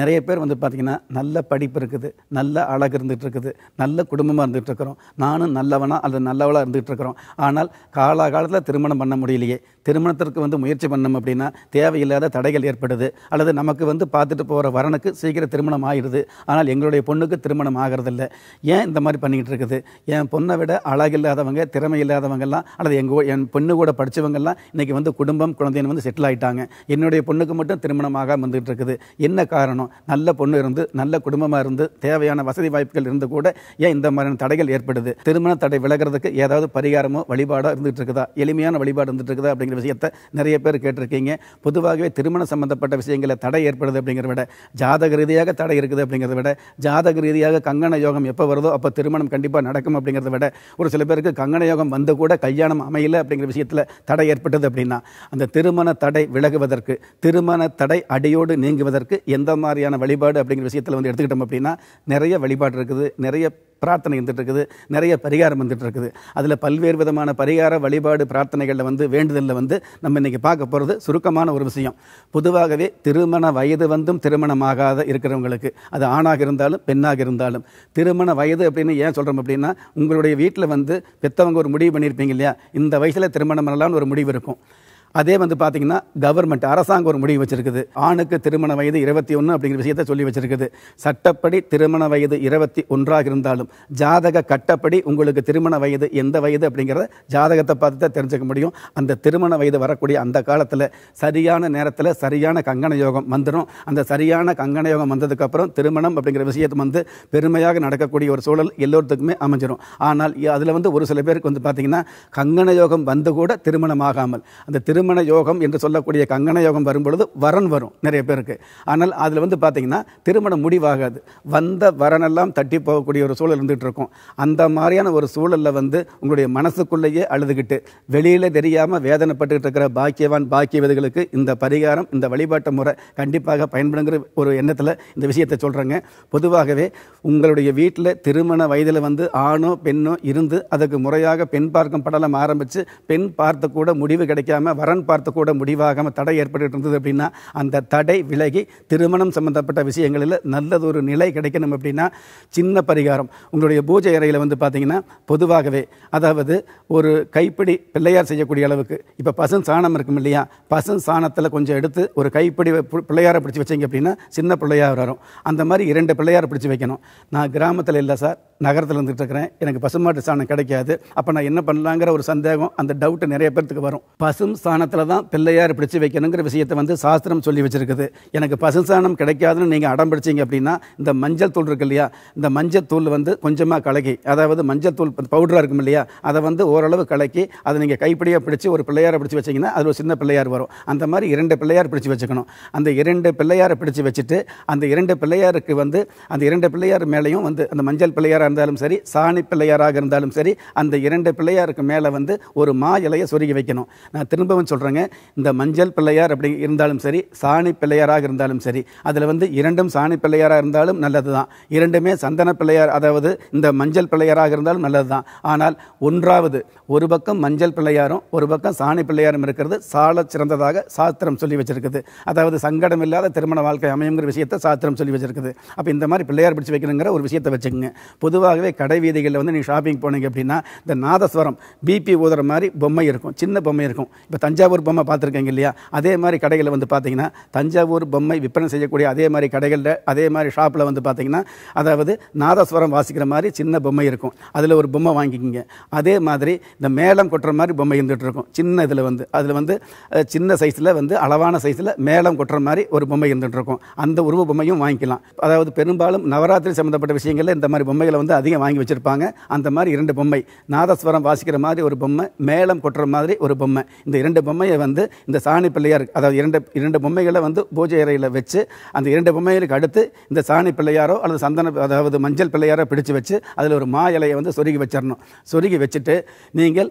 நிறைய பேர் வந்து பார்த்திங்கன்னா நல்ல படிப்பு இருக்குது நல்ல அழகு இருந்துகிட்டு இருக்குது நல்ல குடும்பமாக இருந்துகிட்ருக்குறோம் நானும் நல்லவனாக அல்லது நல்லவளாக இருந்துகிட்ருக்குறோம் ஆனால் காலாகாலத்தில் திருமணம் பண்ண முடியலையே திருமணத்திற்கு வந்து முயற்சி பண்ணோம் அப்படின்னா தேவையில்லாத தடைகள் ஏற்படுது அல்லது நமக்கு வந்து பார்த்துட்டு போகிற வரனுக்கு சீக்கிரம் திருமணம் ஆயிடுது ஆனால் எங்களுடைய பொண்ணுக்கு திருமணம் ஆகிறதில்ல ஏன் இந்த மாதிரி பண்ணிக்கிட்டு இருக்குது என் பொண்ணை விட அழகில்லாதவங்க திறமை இல்லாதவங்கெல்லாம் அல்லது எங்கள் என் பொண்ணு கூட படித்தவங்கெல்லாம் இன்றைக்கி வந்து குடும்பம் குழந்தைன்னு வந்து செட்டில் ஆகிட்டாங்க என்னுடைய பொண்ணுக்கு மட்டும் திருமணம் ஆகாமல் வந்துகிட்டு இருக்குது என்ன காரணம் காரணம் நல்ல பொண்ணு இருந்து நல்ல குடும்பமாக இருந்து தேவையான வசதி வாய்ப்புகள் இருந்து கூட ஏன் இந்த மாதிரியான தடைகள் ஏற்படுது திருமண தடை விலகிறதுக்கு ஏதாவது பரிகாரமோ வழிபாடோ இருந்துகிட்டு இருக்குதா எளிமையான வழிபாடு இருந்துட்டு இருக்குதா அப்படிங்கிற விஷயத்தை நிறைய பேர் கேட்டிருக்கீங்க பொதுவாகவே திருமணம் சம்பந்தப்பட்ட விஷயங்களில் தடை ஏற்படுது அப்படிங்கிறத விட ஜாதக ரீதியாக தடை இருக்குது அப்படிங்கிறத விட ஜாதக ரீதியாக கங்கண யோகம் எப்போ வருதோ அப்போ திருமணம் கண்டிப்பாக நடக்கும் அப்படிங்கிறத விட ஒரு சில பேருக்கு கங்கண யோகம் வந்து கூட கல்யாணம் அமையல அப்படிங்கிற விஷயத்தில் தடை ஏற்பட்டது அப்படின்னா அந்த திருமண தடை விலகுவதற்கு திருமண தடை அடியோடு நீங்குவதற்கு எந்த மாதிரி மாதிரியான வழிபாடு அப்படிங்கிற விஷயத்தில் வந்து எடுத்துக்கிட்டோம் அப்படின்னா நிறைய வழிபாடு இருக்குது நிறைய பிரார்த்தனை வந்துட்டு இருக்குது நிறைய பரிகாரம் வந்துட்டு இருக்குது அதில் பல்வேறு விதமான பரிகார வழிபாடு பிரார்த்தனைகளில் வந்து வேண்டுதலில் வந்து நம்ம இன்றைக்கி பார்க்க போகிறது சுருக்கமான ஒரு விஷயம் பொதுவாகவே திருமண வயது வந்தும் திருமணமாகாத இருக்கிறவங்களுக்கு அது ஆணாக இருந்தாலும் பெண்ணாக இருந்தாலும் திருமண வயது அப்படின்னு ஏன் சொல்கிறோம் அப்படின்னா உங்களுடைய வீட்டில் வந்து பெற்றவங்க ஒரு முடிவு பண்ணியிருப்பீங்க இல்லையா இந்த வயசில் திருமணம் பண்ணலான்னு ஒரு முடிவு இருக்கும் அதே வந்து பார்த்தீங்கன்னா கவர்மெண்ட் அரசாங்கம் ஒரு முடிவு வச்சிருக்குது ஆணுக்கு திருமண வயது இருபத்தி ஒன்று அப்படிங்கிற விஷயத்தை சொல்லி வச்சிருக்குது சட்டப்படி திருமண வயது இருபத்தி ஒன்றாக இருந்தாலும் ஜாதக கட்டப்படி உங்களுக்கு திருமண வயது எந்த வயது அப்படிங்கிறத ஜாதகத்தை பார்த்து தான் தெரிஞ்சுக்க முடியும் அந்த திருமண வயது வரக்கூடிய அந்த காலத்தில் சரியான நேரத்தில் சரியான கங்கண யோகம் வந்துடும் அந்த சரியான கங்கண யோகம் வந்ததுக்கப்புறம் திருமணம் அப்படிங்கிற விஷயத்தை வந்து பெருமையாக நடக்கக்கூடிய ஒரு சூழல் எல்லோருத்துக்குமே அமைஞ்சிடும் ஆனால் அதில் வந்து ஒரு சில பேருக்கு வந்து பார்த்திங்கன்னா கங்கண யோகம் வந்து கூட திருமணம் ஆகாமல் அந்த திரு திருமண யோகம் என்று சொல்லக்கூடிய கங்கண யோகம் வரும்பொழுது வரன் வரும் நிறைய பேருக்கு ஆனால் அதில் வந்து பார்த்தீங்கன்னா திருமணம் முடிவாகாது வந்த வரனெல்லாம் தட்டி போகக்கூடிய ஒரு சூழல் இருந்துகிட்டு இருக்கும் அந்த மாதிரியான ஒரு சூழலில் வந்து உங்களுடைய மனசுக்குள்ளேயே அழுதுகிட்டு வெளியில் தெரியாமல் வேதனைப்பட்டுக்கிட்டு இருக்கிற பாக்கியவான் பாக்கியவதிகளுக்கு இந்த பரிகாரம் இந்த வழிபாட்டு முறை கண்டிப்பாக பயன்படுங்கிற ஒரு எண்ணத்தில் இந்த விஷயத்தை சொல்கிறேங்க பொதுவாகவே உங்களுடைய வீட்டில் திருமண வயதில் வந்து ஆணோ பெண்ணோ இருந்து அதுக்கு முறையாக பெண் பார்க்கும் படலம் ஆரம்பித்து பெண் பார்த்து கூட முடிவு கிடைக்காம வர வரன் பார்த்து கூட முடிவாகாமல் தடை ஏற்பட்டு இருந்தது அப்படின்னா அந்த தடை விலகி திருமணம் சம்மந்தப்பட்ட விஷயங்களில் நல்லது ஒரு நிலை கிடைக்கணும் அப்படின்னா சின்ன பரிகாரம் உங்களுடைய பூஜை அறையில் வந்து பார்த்தீங்கன்னா பொதுவாகவே அதாவது ஒரு கைப்பிடி பிள்ளையார் செய்யக்கூடிய அளவுக்கு இப்போ பசும் சாணம் இருக்கும் இல்லையா பசும் சாணத்தில் கொஞ்சம் எடுத்து ஒரு கைப்பிடி பிள்ளையாரை பிடிச்சி வச்சிங்க அப்படின்னா சின்ன பிள்ளையார் வரும் அந்த மாதிரி இரண்டு பிள்ளையாரை பிடிச்சி வைக்கணும் நான் கிராமத்தில் இல்லை சார் நகரத்தில் இருந்துகிட்டு இருக்கிறேன் எனக்கு பசுமாட்டு சாணம் கிடைக்காது அப்போ நான் என்ன பண்ணலாங்கிற ஒரு சந்தேகம் அந்த டவுட்டு நிறைய பேர்த்துக்கு வரும் பசும் சாணம் சாணத்தில் தான் பிள்ளையார் பிடிச்சி வைக்கணுங்கிற விஷயத்தை வந்து சாஸ்திரம் சொல்லி வச்சுருக்குது எனக்கு பசு சாணம் கிடைக்காதுன்னு நீங்கள் அடம் பிடிச்சிங்க அப்படின்னா இந்த மஞ்சள் தூள் இருக்கு இல்லையா இந்த மஞ்சள் தூள் வந்து கொஞ்சமாக கலக்கி அதாவது மஞ்சள் தூள் பவுடராக இருக்கும் இல்லையா அதை வந்து ஓரளவு கலக்கி அதை நீங்கள் கைப்படியாக பிடிச்சி ஒரு பிள்ளையாரை பிடிச்சி வச்சிங்கன்னா அதில் ஒரு சின்ன பிள்ளையார் வரும் அந்த மாதிரி இரண்டு பிள்ளையார் பிடிச்சி வச்சுக்கணும் அந்த இரண்டு பிள்ளையாரை பிடிச்சி வச்சுட்டு அந்த இரண்டு பிள்ளையாருக்கு வந்து அந்த இரண்டு பிள்ளையார் மேலேயும் வந்து அந்த மஞ்சள் பிள்ளையாராக இருந்தாலும் சரி சாணி பிள்ளையாராக இருந்தாலும் சரி அந்த இரண்டு பிள்ளையாருக்கு மேலே வந்து ஒரு மா இலையை சொருகி வைக்கணும் நான் திரும்பவும் சொல்கிறாங்க இந்த மஞ்சள் பிள்ளையார் அப்படி இருந்தாலும் சரி சாணி பிள்ளையாராக இருந்தாலும் சரி அதில் வந்து இரண்டும் சாணி பிள்ளையாராக இருந்தாலும் நல்லது தான் இரண்டுமே சந்தன பிள்ளையார் அதாவது இந்த மஞ்சள் பிள்ளையாராக இருந்தாலும் நல்லது தான் ஆனால் ஒன்றாவது ஒரு பக்கம் மஞ்சள் பிள்ளையாரும் ஒரு பக்கம் சாணி பிள்ளையாரும் இருக்கிறது சால சிறந்ததாக சாஸ்திரம் சொல்லி வச்சிருக்குது அதாவது சங்கடம் இல்லாத திருமண வாழ்க்கை அமையுங்கிற விஷயத்தை சாஸ்திரம் சொல்லி வச்சிருக்குது அப்போ இந்த மாதிரி பிள்ளையார் பிடிச்சி வைக்கணுங்கிற ஒரு விஷயத்தை வச்சுக்கோங்க பொதுவாகவே கடை வீதிகளில் வந்து நீங்கள் ஷாப்பிங் போனீங்க அப்படின்னா இந்த நாதஸ்வரம் பிபி ஊதுற மாதிரி பொம்மை இருக்கும் சின்ன பொம்மை இருக்கும் இப்போ தஞ்சை தஞ்சாவூர் பொம்மை பார்த்துருக்கீங்க இல்லையா அதே மாதிரி கடைகளில் வந்து பார்த்தீங்கன்னா தஞ்சாவூர் பொம்மை விற்பனை செய்யக்கூடிய அதே மாதிரி கடைகளில் அதே மாதிரி ஷாப்பில் வந்து பார்த்தீங்கன்னா அதாவது நாதஸ்வரம் வாசிக்கிற மாதிரி சின்ன பொம்மை இருக்கும் அதில் ஒரு பொம்மை வாங்கிக்கிங்க அதே மாதிரி இந்த மேளம் கொட்டுற மாதிரி பொம்மை இருந்துகிட்டு இருக்கும் சின்ன இதில் வந்து அதில் வந்து சின்ன சைஸில் வந்து அளவான சைஸில் மேளம் கொட்டுற மாதிரி ஒரு பொம்மை இருந்துகிட்டு இருக்கும் அந்த உருவ பொம்மையும் வாங்கிக்கலாம் அதாவது பெரும்பாலும் நவராத்திரி சம்மந்தப்பட்ட விஷயங்களில் இந்த மாதிரி பொம்மைகளை வந்து அதிகம் வாங்கி வச்சுருப்பாங்க அந்த மாதிரி இரண்டு பொம்மை நாதஸ்வரம் வாசிக்கிற மாதிரி ஒரு பொம்மை மேளம் கொட்டுற மாதிரி ஒரு பொம்மை இந்த இரண்டு பொம்மை பொம்மையை வந்து இந்த சாணி பிள்ளையார் அதாவது இரண்டு இரண்டு பொம்மைகளை வந்து பூஜை அறையில் வச்சு அந்த இரண்டு பொம்மைகளுக்கு அடுத்து இந்த சாணி பிள்ளையாரோ அல்லது சந்தன அதாவது மஞ்சள் பிள்ளையாரோ பிடிச்சு வச்சு அதில் ஒரு மா இலையை வந்து சொருகி வச்சிடணும் சொருகி வச்சுட்டு நீங்கள்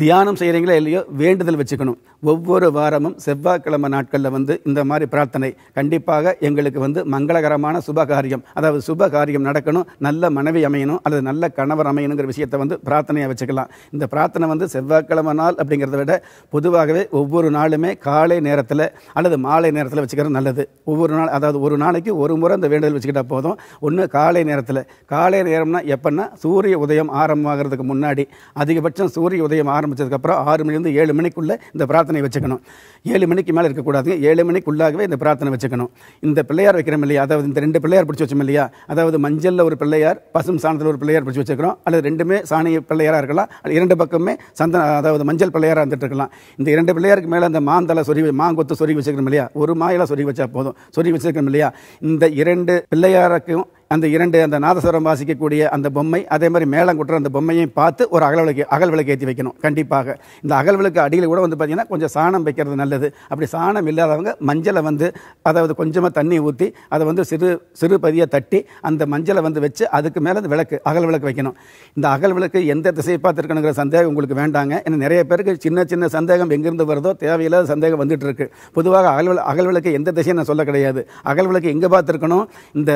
தியானம் செய்கிறீங்களோ இல்லையோ வேண்டுதல் வச்சுக்கணும் ஒவ்வொரு வாரமும் செவ்வாய்க்கிழமை நாட்களில் வந்து இந்த மாதிரி பிரார்த்தனை கண்டிப்பாக எங்களுக்கு வந்து மங்களகரமான சுபகாரியம் அதாவது சுபகாரியம் நடக்கணும் நல்ல மனைவி அமையணும் அல்லது நல்ல கணவர் அமையணுங்கிற விஷயத்தை வந்து பிரார்த்தனையாக வச்சுக்கலாம் இந்த பிரார்த்தனை வந்து செவ்வாய்க்கிழமை நாள் அப்படிங்கிறத விட பொதுவாகவே ஒவ்வொரு நாளுமே காலை நேரத்தில் அல்லது மாலை நேரத்தில் வச்சுக்கிறது நல்லது ஒவ்வொரு நாள் அதாவது ஒரு நாளைக்கு ஒரு முறை இந்த வேண்டுதல் வச்சுக்கிட்டால் போதும் ஒன்று காலை நேரத்தில் காலை நேரம்னா எப்போன்னா சூரிய உதயம் ஆரம்பமாகிறதுக்கு முன்னாடி அதிகபட்சம் சூரிய உதயம் ஆரம்ப ஆரம்பித்ததுக்கப்புறம் ஆறு மணிலேருந்து ஏழு மணிக்குள்ளே இந்த பிரார்த்தனை வச்சுக்கணும் ஏழு மணிக்கு மேலே இருக்கக்கூடாதுங்க ஏழு மணிக்குள்ளாகவே இந்த பிரார்த்தனை வச்சுக்கணும் இந்த பிள்ளையார் வைக்கிறோம் இல்லையா அதாவது இந்த ரெண்டு பிள்ளையார் பிடிச்சி வச்சோம் இல்லையா அதாவது மஞ்சளில் ஒரு பிள்ளையார் பசும் சாணத்தில் ஒரு பிள்ளையார் பிடிச்சி வச்சுக்கிறோம் அல்லது ரெண்டுமே சாணி பிள்ளையாராக இருக்கலாம் இரண்டு பக்கமே சந்தன அதாவது மஞ்சள் பிள்ளையாராக இருந்துட்டு இருக்கலாம் இந்த இரண்டு பிள்ளையாருக்கு மேலே அந்த மாந்தலை சொறி மாங்கொத்து சொறி வச்சுக்கணும் இல்லையா ஒரு மாயெல்லாம் சொறி வச்சா போதும் சொறி வச்சுருக்கோம் இல்லையா இந்த இரண்டு பிள்ளையாருக்கும் அந்த இரண்டு அந்த நாதஸ்வரம் வாசிக்கக்கூடிய அந்த பொம்மை அதே மாதிரி மேலங்குட்டுற அந்த பொம்மையும் பார்த்து ஒரு அகல் விளக்கு அகல் விளக்கு ஏற்றி வைக்கணும் கண்டிப்பாக இந்த அகல் விளக்கு அடியில் கூட வந்து பார்த்திங்கன்னா கொஞ்சம் சாணம் வைக்கிறது நல்லது அப்படி சாணம் இல்லாதவங்க மஞ்சளை வந்து அதாவது கொஞ்சமாக தண்ணி ஊற்றி அதை வந்து சிறு சிறு பதியாக தட்டி அந்த மஞ்சளை வந்து வச்சு அதுக்கு மேலே அந்த விளக்கு அகல் விளக்கு வைக்கணும் இந்த அகல் விளக்கு எந்த திசையை பார்த்துருக்கணுங்கிற சந்தேகம் உங்களுக்கு வேண்டாங்க ஏன்னா நிறைய பேருக்கு சின்ன சின்ன சந்தேகம் எங்கேருந்து வருதோ தேவையில்லாத சந்தேகம் வந்துட்டு இருக்கு பொதுவாக அகல் அகல் விளக்கு எந்த திசையும் நான் சொல்ல கிடையாது அகல் விளக்கு எங்கே பார்த்துருக்கணும் இந்த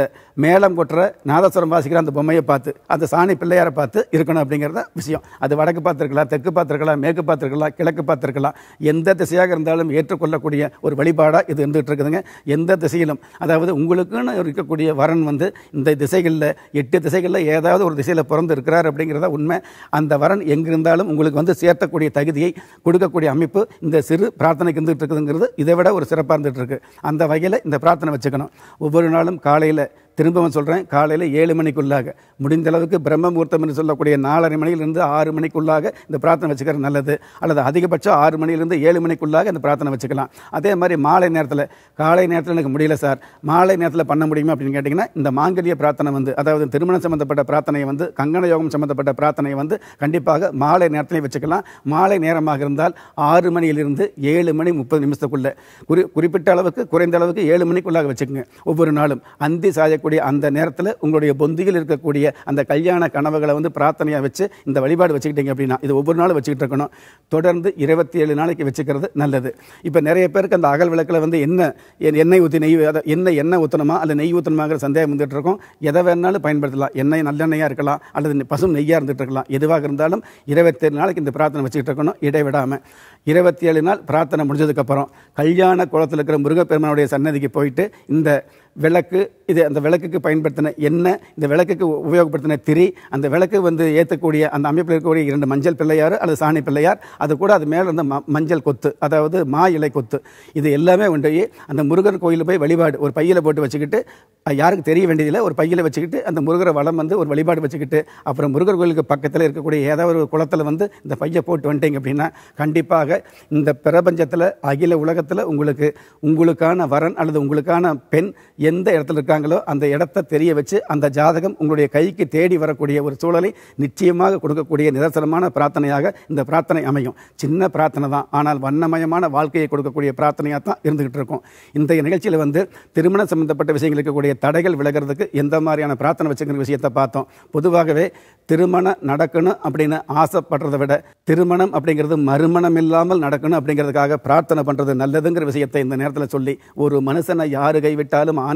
மேலம் கொட்டுற நாதஸ்வரம் வாசிக்கிற அந்த பொம்மையை பார்த்து அந்த சாணி பிள்ளையாரை பார்த்து இருக்கணும் அப்படிங்கிறத விஷயம் அது வடக்கு பார்த்துருக்கலாம் தெற்கு பார்த்துருக்கலாம் மேற்கு பார்த்துருக்கலாம் கிழக்கு பார்த்துருக்கலாம் எந்த திசையாக இருந்தாலும் ஏற்றுக்கொள்ளக்கூடிய ஒரு வழிபாடாக இது இருந்துகிட்டு இருக்குதுங்க எந்த திசையிலும் அதாவது உங்களுக்குன்னு இருக்கக்கூடிய வரன் வந்து இந்த திசைகளில் எட்டு திசைகளில் ஏதாவது ஒரு திசையில் பிறந்து இருக்கிறார் அப்படிங்கிறத உண்மை அந்த வரன் எங்கிருந்தாலும் உங்களுக்கு வந்து சேர்த்தக்கூடிய தகுதியை கொடுக்கக்கூடிய அமைப்பு இந்த சிறு பிரார்த்தனைக்கு இருந்துகிட்டு இருக்குதுங்கிறது இதை விட ஒரு சிறப்பாக இருந்துகிட்டு இருக்குது அந்த வகையில் இந்த பிரார்த்தனை வச்சுக்கணும் ஒவ்வொரு நாளும் காலையில் திரும்பவும் சொல்கிறேன் காலையில் ஏழு மணிக்குள்ளாக முடிந்த அளவுக்கு பிரம்ம முகூர்த்தம் என்று சொல்லக்கூடிய நாலரை மணியிலிருந்து ஆறு மணிக்குள்ளாக இந்த பிரார்த்தனை வச்சுக்கிறது நல்லது அல்லது அதிகபட்சம் ஆறு மணியிலிருந்து ஏழு மணிக்குள்ளாக இந்த பிரார்த்தனை வச்சுக்கலாம் அதே மாதிரி மாலை நேரத்தில் காலை நேரத்தில் எனக்கு முடியல சார் மாலை நேரத்தில் பண்ண முடியுமா அப்படின்னு கேட்டிங்கன்னா இந்த மாங்கல்ய பிரார்த்தனை வந்து அதாவது திருமணம் சம்மந்தப்பட்ட பிரார்த்தனை வந்து கங்கண யோகம் சம்மந்தப்பட்ட பிரார்த்தனை வந்து கண்டிப்பாக மாலை நேரத்திலே வச்சுக்கலாம் மாலை நேரமாக இருந்தால் ஆறு மணியிலிருந்து ஏழு மணி முப்பது நிமிஷத்துக்குள்ளே குறி குறிப்பிட்ட அளவுக்கு குறைந்த அளவுக்கு ஏழு மணிக்குள்ளாக வச்சுக்கோங்க ஒவ்வொரு நாளும் அந்தி சாயக்கூடிய இருக்கக்கூடிய அந்த நேரத்தில் உங்களுடைய பொந்தியில் இருக்கக்கூடிய அந்த கல்யாண கனவுகளை வந்து பிரார்த்தனையாக வச்சு இந்த வழிபாடு வச்சுக்கிட்டீங்க அப்படின்னா இது ஒவ்வொரு நாளும் வச்சுக்கிட்டு இருக்கணும் தொடர்ந்து இருபத்தி ஏழு நாளைக்கு வச்சுக்கிறது நல்லது இப்போ நிறைய பேருக்கு அந்த அகல் விளக்கில் வந்து என்ன எண்ணெய் ஊற்றி நெய் என்ன எண்ணெய் ஊற்றணுமா அல்லது நெய் ஊற்றணுமாங்கிற சந்தேகம் வந்துட்டு இருக்கோம் எதை வேணாலும் பயன்படுத்தலாம் எண்ணெய் நல்லெண்ணெயாக இருக்கலாம் அல்லது பசு நெய்யாக இருந்துட்டு இருக்கலாம் எதுவாக இருந்தாலும் இருபத்தேழு நாளைக்கு இந்த பிரார்த்தனை வச்சுக்கிட்டு இருக்கணும் இடைவிடாமல் இருபத்தி ஏழு நாள் பிரார்த்தனை முடிஞ்சதுக்கப்புறம் கல்யாண குளத்தில் இருக்கிற முருகப்பெருமானுடைய சன்னதிக்கு போயிட்டு இந்த விளக்கு இது அந்த விளக்குக்கு பயன்படுத்தின எண்ணெய் இந்த விளக்குக்கு உபயோகப்படுத்தின திரி அந்த விளக்கு வந்து ஏற்றக்கூடிய அந்த அமைப்பில் இருக்கக்கூடிய இரண்டு மஞ்சள் பிள்ளையார் அல்லது சாணி பிள்ளையார் அது கூட அது மேலே அந்த மஞ்சள் கொத்து அதாவது மா இலை கொத்து இது எல்லாமே உண்டு அந்த முருகர் கோயிலில் போய் வழிபாடு ஒரு பையில் போட்டு வச்சுக்கிட்டு யாருக்கு தெரிய வேண்டியதில்லை ஒரு பையில் வச்சுக்கிட்டு அந்த முருகரை வளம் வந்து ஒரு வழிபாடு வச்சுக்கிட்டு அப்புறம் முருகர் கோயிலுக்கு பக்கத்தில் இருக்கக்கூடிய ஏதாவது ஒரு குளத்தில் வந்து இந்த பையை போட்டு வந்துட்டீங்க அப்படின்னா கண்டிப்பாக இந்த பிரபஞ்சத்தில் அகில உலகத்தில் உங்களுக்கு உங்களுக்கான வரன் அல்லது உங்களுக்கான பெண் எந்த இடத்துல இருக்காங்களோ அந்த இடத்த தெரிய வச்சு அந்த ஜாதகம் உங்களுடைய கைக்கு தேடி வரக்கூடிய ஒரு சூழலை நிச்சயமாக கொடுக்கக்கூடிய நிதர்சனமான பிரார்த்தனையாக இந்த பிரார்த்தனை அமையும் சின்ன பிரார்த்தனை தான் ஆனால் வண்ணமயமான வாழ்க்கையை கொடுக்கக்கூடிய பிரார்த்தனையாக தான் இருந்துகிட்டு இருக்கும் இந்த நிகழ்ச்சியில் வந்து திருமணம் சம்பந்தப்பட்ட விஷயங்கள் இருக்கக்கூடிய தடைகள் விலகிறதுக்கு எந்த மாதிரியான பிரார்த்தனை வச்சுக்கிற விஷயத்தை பார்த்தோம் பொதுவாகவே திருமணம் நடக்கணும் அப்படின்னு ஆசைப்படுறதை விட திருமணம் அப்படிங்கிறது மறுமணம் இல்லாமல் நடக்கணும் அப்படிங்கிறதுக்காக பிரார்த்தனை பண்ணுறது நல்லதுங்கிற விஷயத்தை இந்த நேரத்தில் சொல்லி ஒரு மனுஷனை யார் கைவிட்டாலும் ஆண்